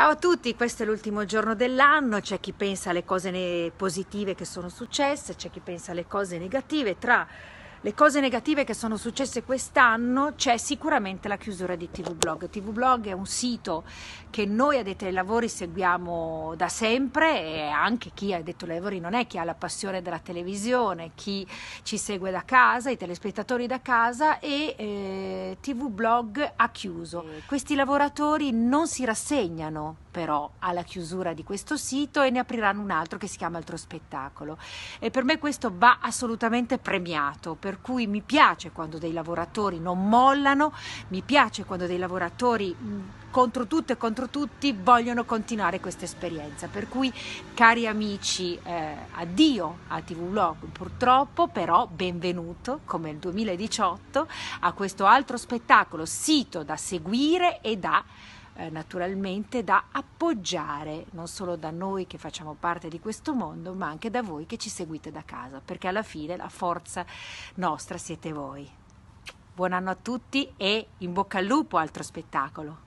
Ciao a tutti, questo è l'ultimo giorno dell'anno, c'è chi pensa alle cose positive che sono successe, c'è chi pensa alle cose negative, tra le cose negative che sono successe quest'anno c'è sicuramente la chiusura di TV Blog. TV Blog è un sito che noi addetti ai lavori seguiamo da sempre e anche chi ha detto ai lavori non è chi ha la passione della televisione, chi ci segue da casa, i telespettatori da casa e eh, TV Blog ha chiuso. Questi lavoratori non si rassegnano però alla chiusura di questo sito e ne apriranno un altro che si chiama Altro Spettacolo. E per me questo va assolutamente premiato, per cui mi piace quando dei lavoratori non mollano, mi piace quando dei lavoratori contro tutto e contro tutti vogliono continuare questa esperienza. Per cui, cari amici, eh, addio a TV Vlog, purtroppo, però benvenuto come il 2018 a questo altro spettacolo, sito da seguire e da eh, naturalmente da appoggiare non solo da noi che facciamo parte di questo mondo, ma anche da voi che ci seguite da casa, perché alla fine la forza nostra siete voi. Buon anno a tutti e in bocca al lupo altro spettacolo.